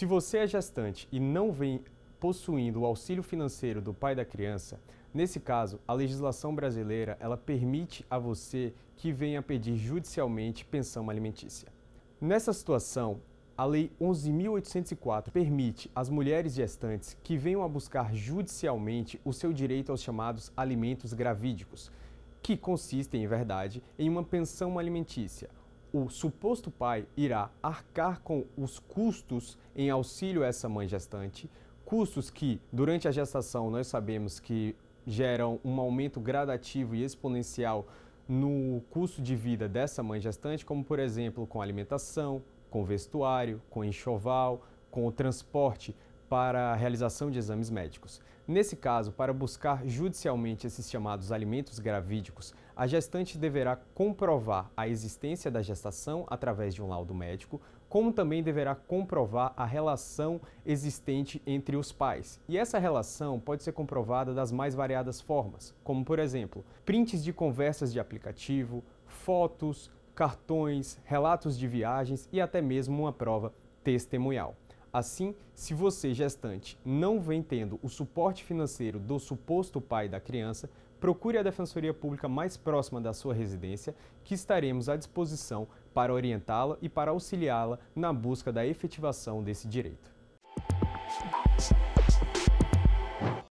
Se você é gestante e não vem possuindo o auxílio financeiro do pai da criança, nesse caso, a legislação brasileira ela permite a você que venha pedir judicialmente pensão alimentícia. Nessa situação, a Lei 11.804 permite às mulheres gestantes que venham a buscar judicialmente o seu direito aos chamados alimentos gravídicos, que consistem, em verdade, em uma pensão alimentícia, o suposto pai irá arcar com os custos em auxílio a essa mãe gestante, custos que, durante a gestação, nós sabemos que geram um aumento gradativo e exponencial no custo de vida dessa mãe gestante, como, por exemplo, com alimentação, com vestuário, com enxoval, com o transporte para a realização de exames médicos. Nesse caso, para buscar judicialmente esses chamados alimentos gravídicos, a gestante deverá comprovar a existência da gestação através de um laudo médico, como também deverá comprovar a relação existente entre os pais. E essa relação pode ser comprovada das mais variadas formas, como por exemplo, prints de conversas de aplicativo, fotos, cartões, relatos de viagens e até mesmo uma prova testemunhal. Assim, se você, gestante, não vem tendo o suporte financeiro do suposto pai da criança, procure a Defensoria Pública mais próxima da sua residência, que estaremos à disposição para orientá-la e para auxiliá-la na busca da efetivação desse direito.